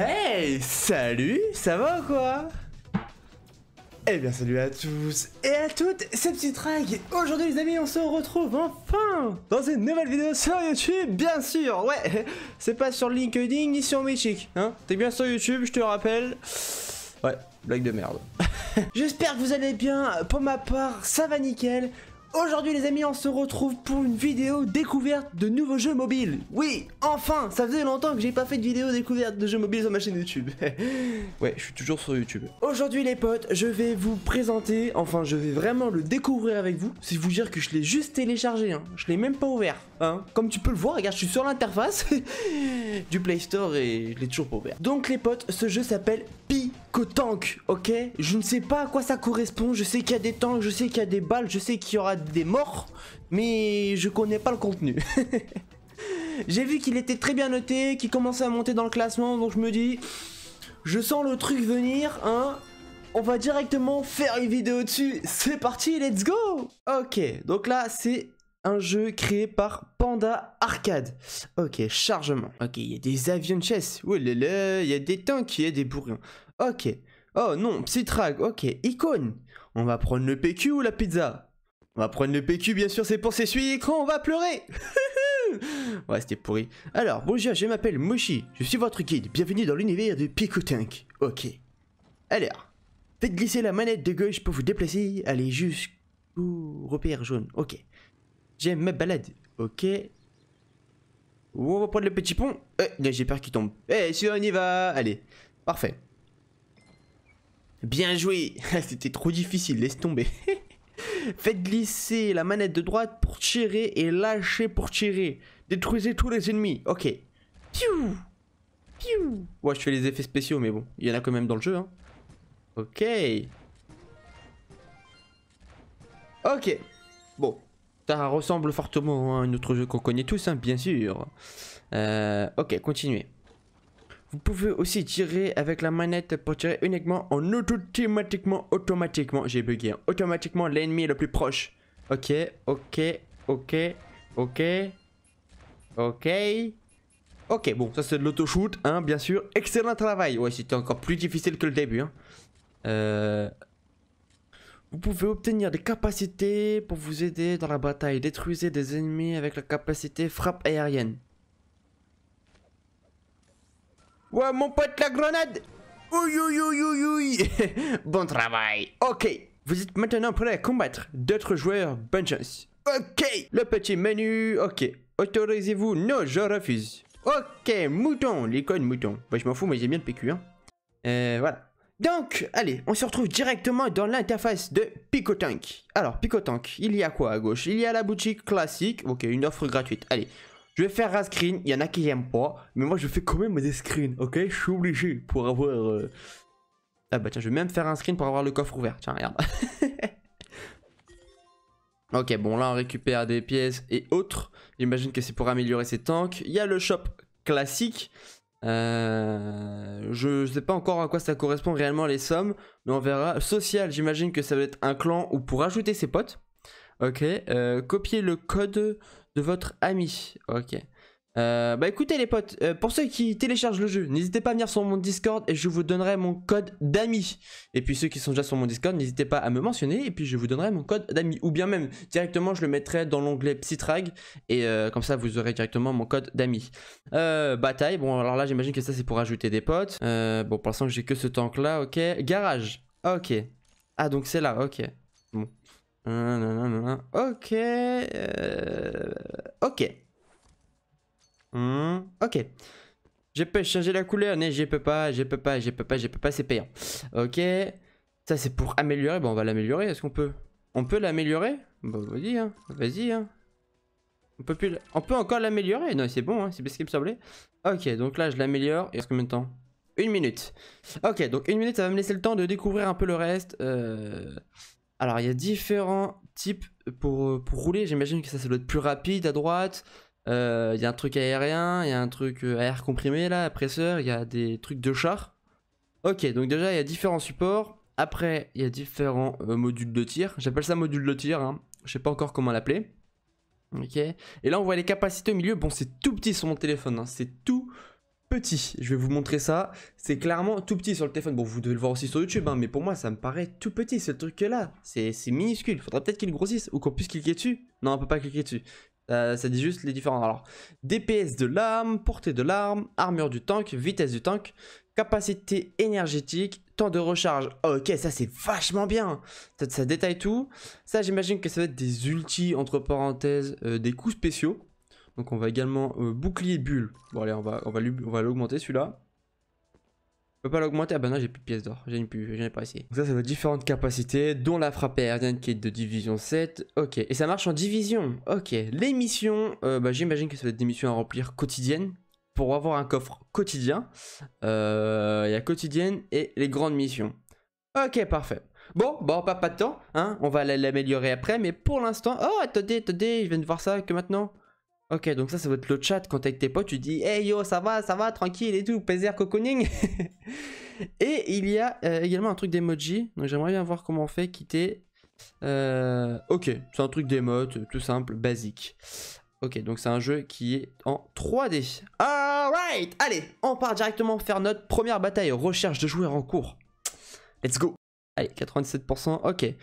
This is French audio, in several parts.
Hey, salut, ça va ou quoi Eh bien salut à tous et à toutes, c'est Petit Drag Aujourd'hui les amis, on se retrouve enfin dans une nouvelle vidéo sur YouTube, bien sûr Ouais, c'est pas sur LinkedIn ni sur Mythic, hein T'es bien sur YouTube, je te rappelle. Ouais, blague de merde. J'espère que vous allez bien, pour ma part, ça va nickel Aujourd'hui les amis, on se retrouve pour une vidéo découverte de nouveaux jeux mobiles. Oui, enfin, ça faisait longtemps que j'ai pas fait de vidéo découverte de jeux mobiles sur ma chaîne YouTube. ouais, je suis toujours sur YouTube. Aujourd'hui les potes, je vais vous présenter, enfin je vais vraiment le découvrir avec vous. C'est vous dire que je l'ai juste téléchargé, hein. je l'ai même pas ouvert. Hein. Comme tu peux le voir, regarde, je suis sur l'interface du Play Store et je l'ai toujours pas ouvert. Donc les potes, ce jeu s'appelle Pi tank, ok Je ne sais pas à quoi ça correspond, je sais qu'il y a des tanks, je sais qu'il y a des balles, je sais qu'il y aura des morts, mais je connais pas le contenu. J'ai vu qu'il était très bien noté, qu'il commençait à monter dans le classement, donc je me dis, je sens le truc venir, hein. on va directement faire une vidéo dessus. C'est parti, let's go Ok, donc là, c'est un jeu créé par Panda Arcade. Ok, chargement. Ok, il y a des avions de chasse. là là, il y a des tanks, il y a des bourrins. Ok. Oh non, Psytrag, ok. Icône. On va prendre le PQ ou la pizza On va prendre le PQ, bien sûr, c'est pour s'essuyer l'écran, on va pleurer Ouais, c'était pourri. Alors, bonjour, je m'appelle Moshi. Je suis votre guide. Bienvenue dans l'univers de Tank, Ok. Alors, faites glisser la manette de gauche pour vous déplacer. Allez jusqu'au repère jaune. Ok. J'aime ma balade. Ok. Ou on va prendre le petit pont Eh, j'ai peur qu'il tombe. Eh, si on y va Allez, parfait. Bien joué C'était trop difficile, laisse tomber. Faites glisser la manette de droite pour tirer et lâchez pour tirer. Détruisez tous les ennemis. Ok. Piou Piou Ouais, je fais les effets spéciaux, mais bon, il y en a quand même dans le jeu. Hein. Ok. Ok. Bon. Ça ressemble fortement à un autre jeu qu'on connaît tous, hein, bien sûr. Euh, ok, continuez. Vous pouvez aussi tirer avec la manette pour tirer uniquement en automatiquement, automatiquement. J'ai bugué. Automatiquement, l'ennemi le plus proche. Ok, ok, ok, ok, ok. Ok, bon, ça c'est de l'auto-shoot, hein, bien sûr. Excellent travail. Ouais, c'était encore plus difficile que le début. Hein. Euh, vous pouvez obtenir des capacités pour vous aider dans la bataille. Détruisez des ennemis avec la capacité frappe aérienne. Ouais, mon pote, la grenade oui, Bon travail Ok, vous êtes maintenant prêt à combattre d'autres joueurs, bonne chance Ok Le petit menu, ok. Autorisez-vous Non, je refuse. Ok, mouton, l'icône mouton. Bah, je m'en fous, mais j'aime bien le PQ, hein. Euh, voilà. Donc, allez, on se retrouve directement dans l'interface de Picotank. Alors, Picotank, il y a quoi à gauche Il y a la boutique classique, ok, une offre gratuite. Allez, je vais faire un screen, il y en a qui n'aiment pas, mais moi je fais quand même des screens, ok Je suis obligé pour avoir... Euh, ah bah tiens, je vais même faire un screen pour avoir le coffre ouvert, tiens, regarde. ok, bon là on récupère des pièces et autres. J'imagine que c'est pour améliorer ses tanks. Il y a le shop classique. Euh, je sais pas encore à quoi ça correspond réellement les sommes, mais on verra. Social, j'imagine que ça va être un clan ou pour ajouter ses potes. Ok, euh, copier le code de votre ami. Ok. Euh, bah écoutez les potes, euh, pour ceux qui téléchargent le jeu, n'hésitez pas à venir sur mon Discord et je vous donnerai mon code d'ami. Et puis ceux qui sont déjà sur mon Discord, n'hésitez pas à me mentionner et puis je vous donnerai mon code d'ami. Ou bien même directement je le mettrai dans l'onglet Psytrag et euh, comme ça vous aurez directement mon code d'ami. bataille, bon alors là j'imagine que ça c'est pour ajouter des potes. bon pour l'instant j'ai que ce tank là, ok. Garage, ok. Ah donc c'est là, ok. Bon. Ok. Euh, ok. Hmm. Ok. Je peux changer la couleur, mais je peux pas, je peux pas, je peux pas, je peux pas, c'est payant. Ok. Ça c'est pour améliorer. Bon, on va l'améliorer. Est-ce qu'on peut On peut l'améliorer Bah vas-y, hein. Vas-y, hein. On peut, plus... on peut encore l'améliorer Non, c'est bon, hein. c'est parce ce qui me semblait. Ok, donc là je l'améliore. Il ce combien de temps Une minute. Ok, donc une minute, ça va me laisser le temps de découvrir un peu le reste. Euh... Alors, il y a différents types pour, pour rouler. J'imagine que ça, c'est doit plus rapide à droite. Euh, il y a un truc aérien, il y a un truc à euh, air comprimé, là, à presseur. Il y a des trucs de char. Ok, donc déjà, il y a différents supports. Après, il y a différents euh, modules de tir. J'appelle ça module de tir. Hein. Je sais pas encore comment l'appeler. Ok. Et là, on voit les capacités au milieu. Bon, c'est tout petit sur mon téléphone. Hein. C'est tout petit. Je vais vous montrer ça. C'est clairement tout petit sur le téléphone. Bon, vous devez le voir aussi sur YouTube, hein, mais pour moi, ça me paraît tout petit, ce truc-là. C'est minuscule. Faudrait peut-être qu'il grossisse ou qu'on puisse cliquer dessus. Non, on peut pas cliquer dessus. Euh, ça dit juste les différents. Alors, DPS de l'arme, portée de l'arme, armure du tank, vitesse du tank, capacité énergétique, temps de recharge. ok, ça c'est vachement bien. Ça, détaille tout. Ça, j'imagine que ça va être des ultis, entre parenthèses, euh, des coups spéciaux. Donc on va également euh, bouclier bulle. Bon allez, on va, on va, l'augmenter celui-là. Je peux pas l'augmenter Ah bah non, j'ai plus de pièces d'or. J'en ai pas essayé. Donc ça, c'est différentes capacités, dont la frappe aérienne qui est de division 7. Ok, et ça marche en division. Ok, les missions, euh, bah, j'imagine que ça va être des missions à remplir quotidiennes. Pour avoir un coffre quotidien, euh, il y a quotidienne et les grandes missions. Ok, parfait. Bon, bon, bah, pas, pas de temps, hein. on va l'améliorer après, mais pour l'instant... Oh, attendez, attendez, je viens de voir ça que maintenant. Ok, donc ça, c'est votre chat. Quand t'es avec tes potes, tu dis Hey yo, ça va, ça va, tranquille et tout, plaisir, coconing et il y a euh, également un truc d'emoji. Donc j'aimerais bien voir comment on fait quitter. Euh, ok, c'est un truc d'émote, tout simple, basique. Ok, donc c'est un jeu qui est en 3D. Alright, allez, on part directement faire notre première bataille. Recherche de joueurs en cours. Let's go. Allez, 97%, ok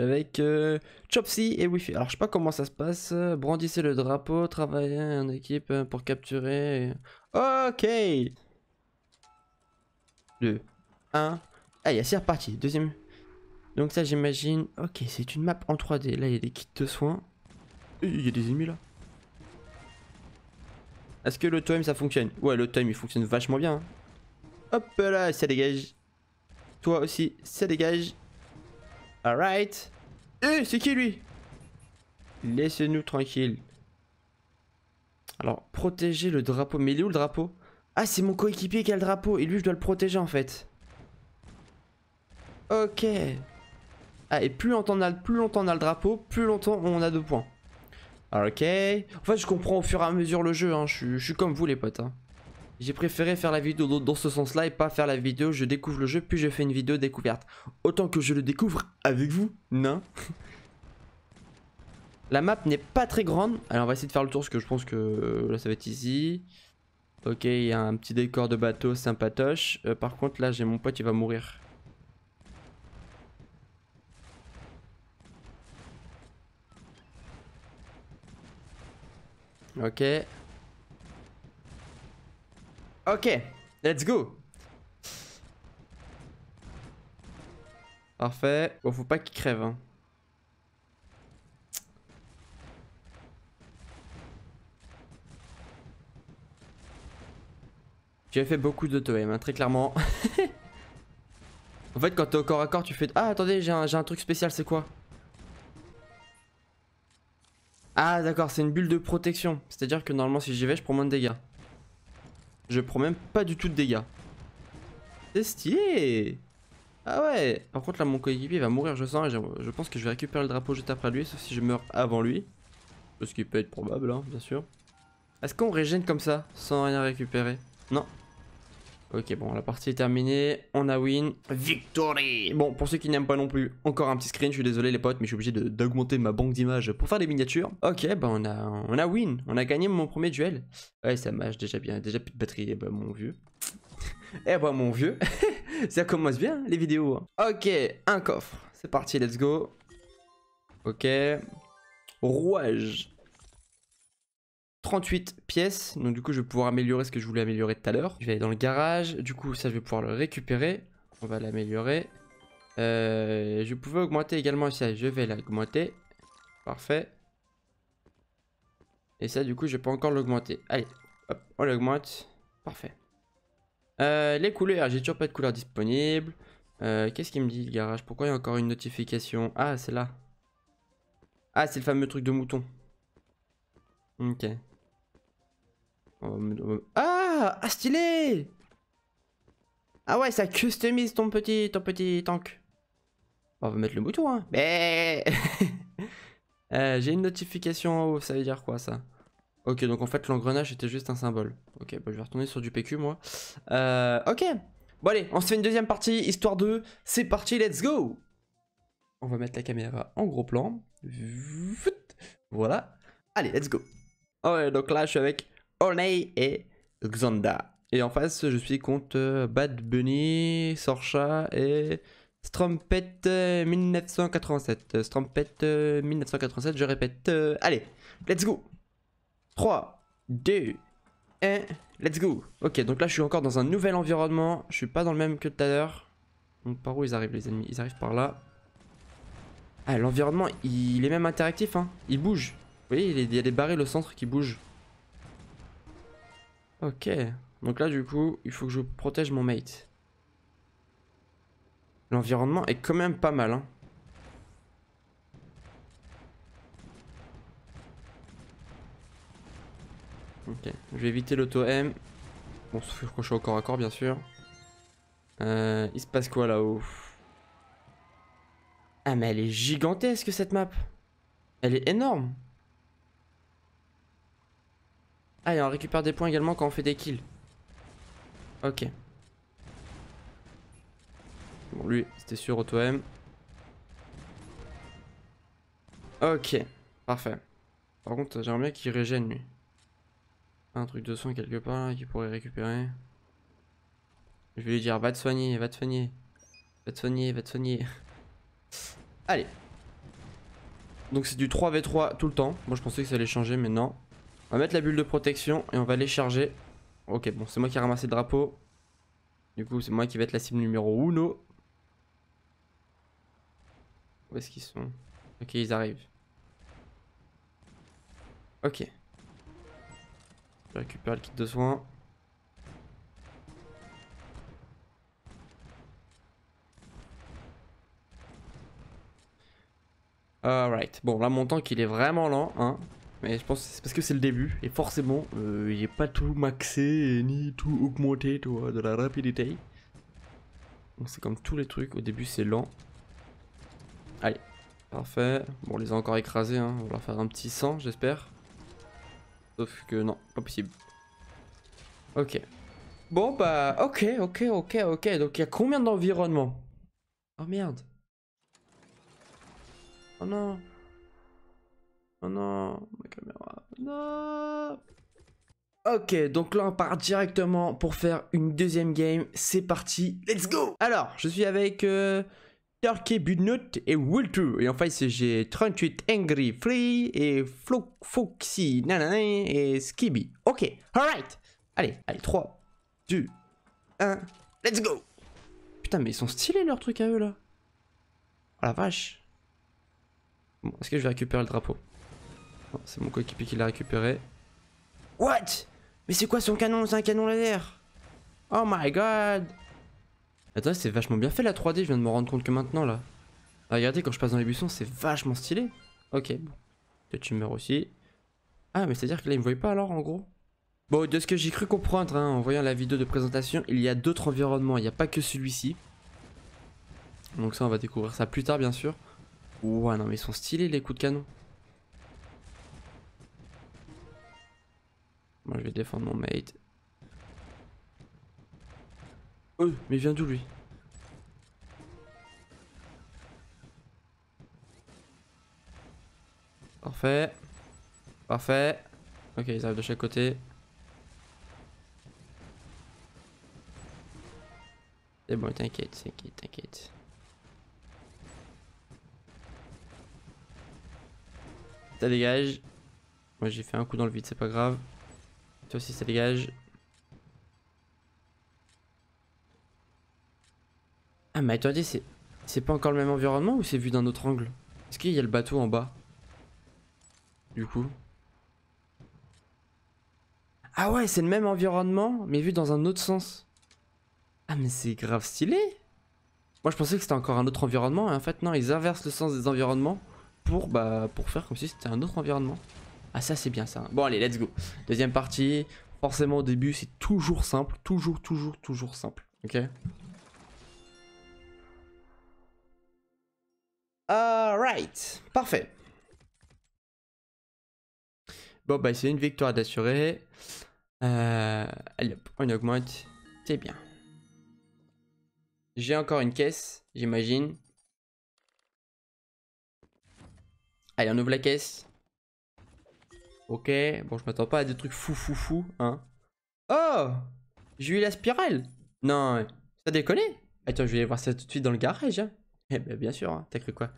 avec euh, Chopsy et Wifi. Alors je sais pas comment ça se passe. Euh, brandissez le drapeau, travaillez en équipe euh, pour capturer. Ok 2, 1. a c'est reparti. Deuxième. Donc ça j'imagine. Ok, c'est une map en 3D. Là il y a des kits de soins. Il y a des ennemis là. Est-ce que le time ça fonctionne Ouais, le time il fonctionne vachement bien. Hein. Hop là, ça dégage. Toi aussi, ça dégage. Alright. Eh, c'est qui lui Laissez-nous tranquille. Alors, protéger le drapeau. Mais il est où le drapeau Ah, c'est mon coéquipier qui a le drapeau. Et lui, je dois le protéger en fait. Ok. Ah, et plus on a, plus longtemps on a le drapeau, plus longtemps on a deux points. Ok. En fait, je comprends au fur et à mesure le jeu. Hein. Je, suis comme vous, les potes. Hein. J'ai préféré faire la vidéo dans ce sens-là et pas faire la vidéo je découvre le jeu puis je fais une vidéo découverte. Autant que je le découvre avec vous, non La map n'est pas très grande. Alors on va essayer de faire le tour parce que je pense que euh, là ça va être easy. Ok, il y a un petit décor de bateau sympatoche. Euh, par contre là j'ai mon pote, il va mourir. Ok. Ok, let's go. Parfait. Bon, faut pas qu'il crève. Hein. J'ai fait beaucoup de aim hein, très clairement. en fait, quand t'es au corps à corps, tu fais... Ah, attendez, j'ai un, truc spécial, c'est quoi Ah, d'accord, c'est une bulle de protection. C'est-à-dire que normalement, si j'y vais, je prends moins de dégâts. Je prends même pas du tout de dégâts. C'est stylé Ah ouais Par contre là mon coéquipier va mourir je sens et je pense que je vais récupérer le drapeau juste après lui sauf si je meurs avant lui. Ce qui peut être probable hein, bien sûr. Est-ce qu'on régène comme ça sans rien récupérer Non Ok, bon, la partie est terminée. On a win. Victory Bon, pour ceux qui n'aiment pas non plus, encore un petit screen. Je suis désolé, les potes, mais je suis obligé d'augmenter ma banque d'images pour faire des miniatures. Ok, bah, on a, on a win. On a gagné mon premier duel. Ouais, ça marche déjà bien. Déjà plus de batterie. Eh ben, mon vieux. eh bah, mon vieux. ça commence bien, les vidéos. Hein. Ok, un coffre. C'est parti, let's go. Ok. Rouage. 38 pièces. Donc du coup, je vais pouvoir améliorer ce que je voulais améliorer tout à l'heure. Je vais aller dans le garage. Du coup, ça, je vais pouvoir le récupérer. On va l'améliorer. Euh, je pouvais augmenter également ça. Je vais l'augmenter. Parfait. Et ça, du coup, je vais pas encore l'augmenter. Allez, hop, on l'augmente. Parfait. Euh, les couleurs, j'ai toujours pas de couleurs disponibles. Euh, qu'est-ce qu'il me dit le garage Pourquoi il y a encore une notification Ah, c'est là. Ah, c'est le fameux truc de mouton. Ok. Oh, euh, ah, ah stylé Ah ouais ça customise ton petit ton petit tank. On va mettre le bouton hein. Mais euh, j'ai une notification en haut, ça veut dire quoi ça Ok donc en fait l'engrenage était juste un symbole. Ok bah je vais retourner sur du PQ moi. Euh, ok Bon allez on se fait une deuxième partie histoire 2. C'est parti let's go On va mettre la caméra en gros plan. Voilà. Allez let's go. Ouais, donc là je suis avec Orney et Xanda. Et en face, je suis contre euh, Bad Bunny, Sorcha et Strompet 1987. Strompet 1987, je répète. Euh, allez, let's go 3, 2, 1, let's go Ok, donc là, je suis encore dans un nouvel environnement. Je suis pas dans le même que tout à l'heure. Donc par où ils arrivent, les ennemis Ils arrivent par là. Ah, l'environnement, il est même interactif, hein. Il bouge. Vous voyez, il y a des barrés au centre qui bougent. Ok. Donc là, du coup, il faut que je protège mon mate. L'environnement est quand même pas mal. Hein. Ok. Je vais éviter l'auto-M. Bon, sauf que je suis au corps à corps, bien sûr. Euh, il se passe quoi là-haut Ah, mais elle est gigantesque cette map Elle est énorme ah, on récupère des points également quand on fait des kills. Ok. Bon, lui, c'était sûr, auto M Ok, parfait. Par contre, j'aimerais bien qu'il régène, lui. Un truc de soin quelque part, qu'il pourrait récupérer. Je vais lui dire, va te soigner, va te soigner. Va te soigner, va te soigner. Allez. Donc c'est du 3v3 tout le temps. Moi, je pensais que ça allait changer, mais non. On va mettre la bulle de protection et on va les charger. Ok, bon, c'est moi qui ai ramassé le drapeau. Du coup, c'est moi qui vais être la cible numéro 1. Où est-ce qu'ils sont Ok, ils arrivent. Ok. Je récupère le kit de soins. Alright. Bon, là, mon tank, il est vraiment lent. Hein. Mais je pense que c'est parce que c'est le début et forcément euh, il n'est pas tout maxé ni tout augmenté tu de la rapidité. Donc c'est comme tous les trucs, au début c'est lent. Allez, parfait. Bon on les a encore écrasés, hein, on va leur faire un petit sang j'espère. Sauf que non, pas possible. Ok. Bon bah ok ok ok ok donc il y a combien d'environnements Oh merde Oh non Oh non, ma caméra. Non Ok, donc là on part directement pour faire une deuxième game. C'est parti, let's go Alors, je suis avec euh, Turkey Bunut et 2 Et en face, j'ai 38 Angry Free et Flo Foxy nanana, et Skibby. Ok, alright Allez, allez, 3, 2, 1, let's go Putain, mais ils sont stylés leurs trucs à eux là Oh la vache Bon, est-ce que je vais récupérer le drapeau c'est mon coéquipier qui l'a récupéré. What Mais c'est quoi son canon C'est un canon laser Oh my god Attends, c'est vachement bien fait la 3D, je viens de me rendre compte que maintenant là. Ah, regardez, quand je passe dans les buissons, c'est vachement stylé. Ok, bon. Tu meurs aussi. Ah, mais c'est-à-dire que là, il me voyait pas alors en gros Bon, de ce que j'ai cru comprendre hein, en voyant la vidéo de présentation, il y a d'autres environnements, il n'y a pas que celui-ci. Donc ça, on va découvrir ça plus tard, bien sûr. Ouah, non, mais ils sont stylés les coups de canon. Moi je vais défendre mon mate. Oh, mais il vient d'où lui Parfait. Parfait. Ok, ils arrivent de chaque côté. C'est bon, t'inquiète, t'inquiète, t'inquiète. Ça dégage. Moi j'ai fait un coup dans le vide, c'est pas grave. Toi aussi, ça dégage. Ah, mais attendez, c'est... C'est pas encore le même environnement ou c'est vu d'un autre angle Est-ce qu'il y a le bateau en bas Du coup... Ah ouais, c'est le même environnement, mais vu dans un autre sens. Ah mais c'est grave stylé Moi je pensais que c'était encore un autre environnement, et en fait non, ils inversent le sens des environnements pour, bah, pour faire comme si c'était un autre environnement. Ah ça c'est bien ça. Bon allez, let's go. Deuxième partie. Forcément au début c'est toujours simple. Toujours, toujours, toujours simple. Ok Alright. Parfait. Bon bah c'est une victoire d'assurer. Euh, allez hop, on augmente. C'est bien. J'ai encore une caisse, j'imagine. Allez, on ouvre la caisse. Ok, bon, je m'attends pas à des trucs fou fou fou, hein. Oh J'ai eu la spirale Non, ça déconne Attends, je vais aller voir ça tout de suite dans le garage. Hein. Eh ben, bien sûr, hein. t'as cru quoi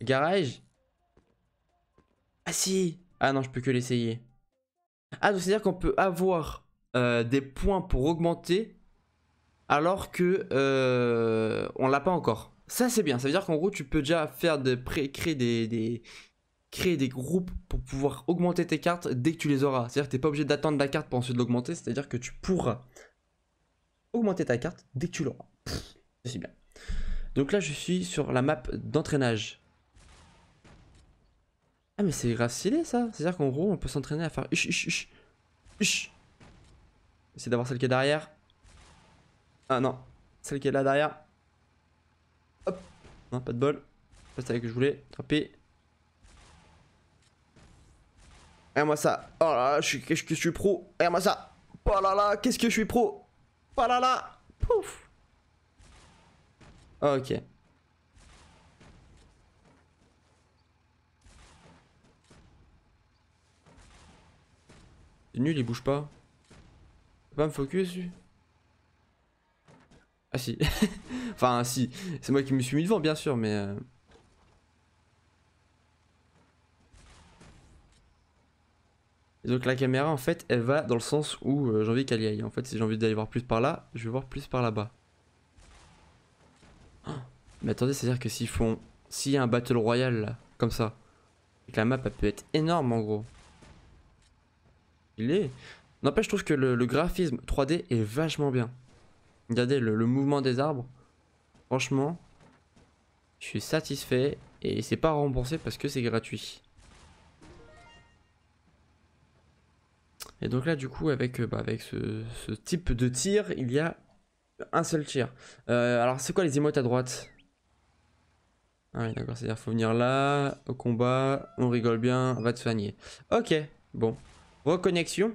Garage Ah si Ah non, je peux que l'essayer. Ah, donc c'est-à-dire qu'on peut avoir euh, des points pour augmenter alors que euh, on l'a pas encore. Ça c'est bien, ça veut dire qu'en gros tu peux déjà faire de pré créer des, créer des groupes pour pouvoir augmenter tes cartes dès que tu les auras. C'est-à-dire que tu n'es pas obligé d'attendre la carte pour ensuite l'augmenter, c'est-à-dire que tu pourras augmenter ta carte dès que tu l'auras. C'est bien. Donc là, je suis sur la map d'entraînage. Ah mais c'est grave stylé ça C'est-à-dire qu'en gros, on peut s'entraîner à faire... C'est d'avoir celle qui est derrière. Ah non, celle qui est là derrière. Hop, non, pas de bol. Pas celle que je voulais, attraper. Regarde-moi eh, ça. Oh là là, je suis, que je suis pro. Regarde-moi eh, ça. Oh là là, qu'est-ce que je suis pro. Oh là là. Pouf. Ah, ok. nul, il bouge pas. Peut pas me focus lui Ah si. enfin si. C'est moi qui me suis mis devant bien sûr mais... Euh, donc la caméra en fait elle va dans le sens où euh, j'ai envie qu'elle y aille. En fait si j'ai envie d'aller voir plus par là, je vais voir plus par là-bas. Oh, mais attendez, c'est-à-dire que s'ils font... S'il y a un battle royal comme ça, que la map elle peut être énorme en gros. Il est... N'empêche, je trouve que le, graphisme 3D est vachement bien. Regardez le mouvement des arbres. Franchement, je suis satisfait et c'est pas remboursé parce que c'est gratuit. Et donc là, du coup, avec, euh, bah, avec ce, type de tir, il y a un seul tir. Euh, alors, c'est quoi les emotes à droite Ah oui, d'accord, c'est-à-dire faut venir là, au combat, on rigole bien, on va te soigner. Ok, bon. Reconnexion.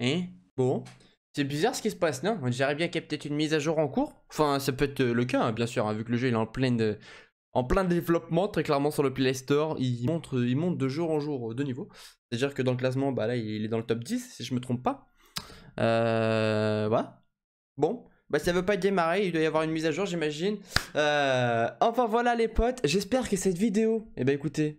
Hein Bon. C'est bizarre ce qui se passe, non dirait bien qu'il y ait peut-être une mise à jour en cours. Enfin, ça peut être le cas, hein, bien sûr, hein, vu que le jeu il est en pleine, en plein développement, très clairement sur le Play Store. Il monte, il monte de jour en jour euh, de niveau. C'est-à-dire que dans le classement, bah là, il est dans le top 10, si je me trompe pas. Euh, voilà. Bon. Bah ça veut pas démarrer, il doit y avoir une mise à jour j'imagine. Euh, enfin voilà les potes, j'espère que cette vidéo, eh ben écoutez,